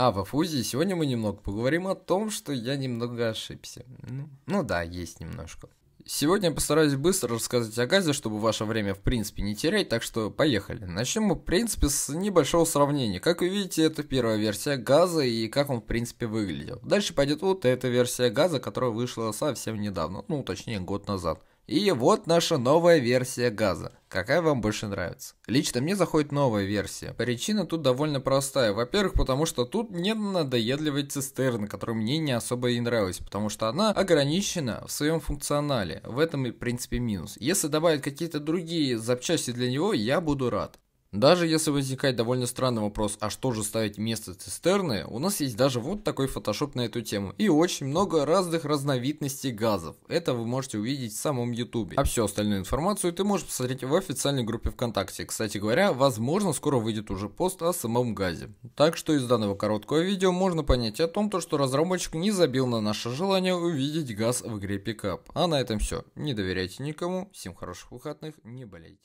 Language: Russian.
А, в Афузии сегодня мы немного поговорим о том, что я немного ошибся. Ну, ну да, есть немножко. Сегодня я постараюсь быстро рассказать о газе, чтобы ваше время в принципе не терять, так что поехали. Начнем мы в принципе с небольшого сравнения. Как вы видите, это первая версия газа и как он в принципе выглядел. Дальше пойдет вот эта версия газа, которая вышла совсем недавно, ну точнее год назад. И вот наша новая версия газа. Какая вам больше нравится? Лично мне заходит новая версия. Причина тут довольно простая. Во-первых, потому что тут нет надоедливой цистерны, которая мне не особо и нравилась, потому что она ограничена в своем функционале. В этом и, в принципе, минус. Если добавить какие-то другие запчасти для него, я буду рад. Даже если возникает довольно странный вопрос, а что же ставить вместо цистерны, у нас есть даже вот такой фотошоп на эту тему. И очень много разных разновидностей газов. Это вы можете увидеть в самом ютубе. А всю остальную информацию ты можешь посмотреть в официальной группе ВКонтакте. Кстати говоря, возможно скоро выйдет уже пост о самом газе. Так что из данного короткого видео можно понять о том, что разработчик не забил на наше желание увидеть газ в игре пикап. А на этом все. Не доверяйте никому, всем хороших выходных, не болейте.